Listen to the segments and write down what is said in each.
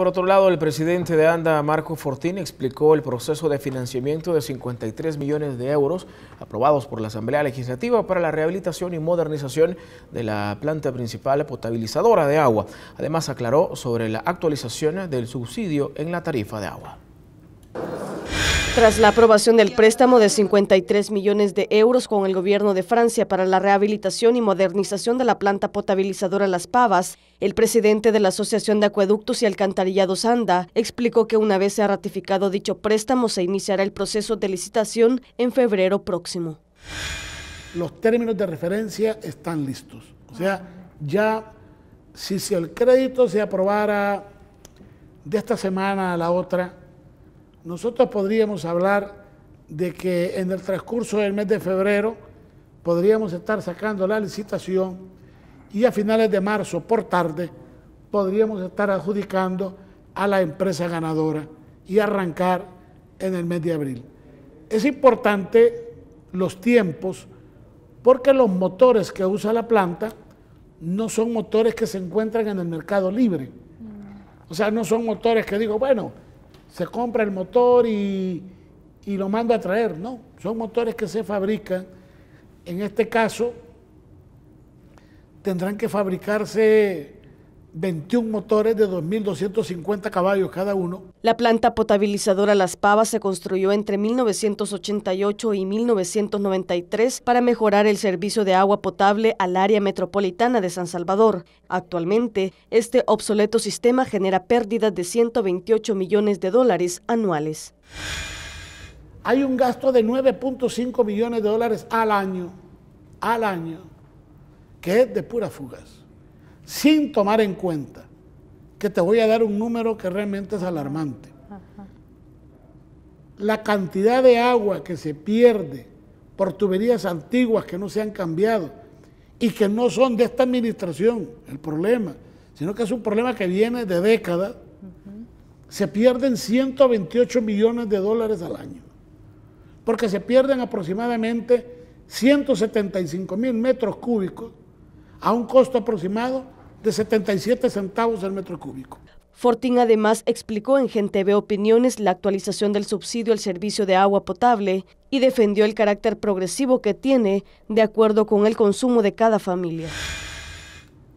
por otro lado, el presidente de ANDA, Marco Fortín, explicó el proceso de financiamiento de 53 millones de euros aprobados por la Asamblea Legislativa para la rehabilitación y modernización de la planta principal potabilizadora de agua. Además, aclaró sobre la actualización del subsidio en la tarifa de agua. Tras la aprobación del préstamo de 53 millones de euros con el gobierno de Francia para la rehabilitación y modernización de la planta potabilizadora Las Pavas, el presidente de la Asociación de Acueductos y Alcantarillados ANDA explicó que una vez se ha ratificado dicho préstamo se iniciará el proceso de licitación en febrero próximo. Los términos de referencia están listos. O sea, ya si, si el crédito se aprobara de esta semana a la otra, nosotros podríamos hablar de que en el transcurso del mes de febrero podríamos estar sacando la licitación y a finales de marzo, por tarde, podríamos estar adjudicando a la empresa ganadora y arrancar en el mes de abril. Es importante los tiempos porque los motores que usa la planta no son motores que se encuentran en el mercado libre. O sea, no son motores que digo, bueno, se compra el motor y, y lo manda a traer. No, son motores que se fabrican. En este caso, tendrán que fabricarse 21 motores de 2.250 caballos cada uno. La planta potabilizadora Las Pavas se construyó entre 1988 y 1993 para mejorar el servicio de agua potable al área metropolitana de San Salvador. Actualmente, este obsoleto sistema genera pérdidas de 128 millones de dólares anuales. Hay un gasto de 9.5 millones de dólares al año, al año, que es de puras fugas sin tomar en cuenta, que te voy a dar un número que realmente es alarmante. La cantidad de agua que se pierde por tuberías antiguas que no se han cambiado y que no son de esta administración el problema, sino que es un problema que viene de décadas, se pierden 128 millones de dólares al año, porque se pierden aproximadamente 175 mil metros cúbicos a un costo aproximado de 77 centavos el metro cúbico. Fortín además explicó en Gente ve Opiniones la actualización del subsidio al servicio de agua potable y defendió el carácter progresivo que tiene de acuerdo con el consumo de cada familia.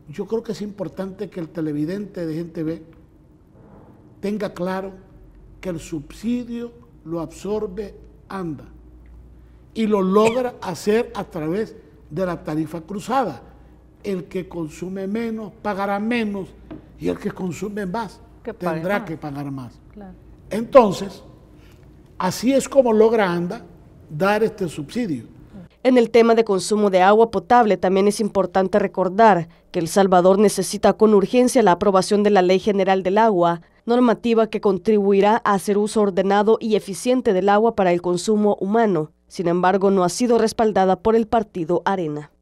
Yo creo que es importante que el televidente de Gente ve tenga claro que el subsidio lo absorbe ANDA y lo logra hacer a través de la tarifa cruzada el que consume menos pagará menos y el que consume más tendrá que pagar más. Entonces, así es como logra ANDA dar este subsidio. En el tema de consumo de agua potable también es importante recordar que El Salvador necesita con urgencia la aprobación de la Ley General del Agua, normativa que contribuirá a hacer uso ordenado y eficiente del agua para el consumo humano. Sin embargo, no ha sido respaldada por el partido Arena.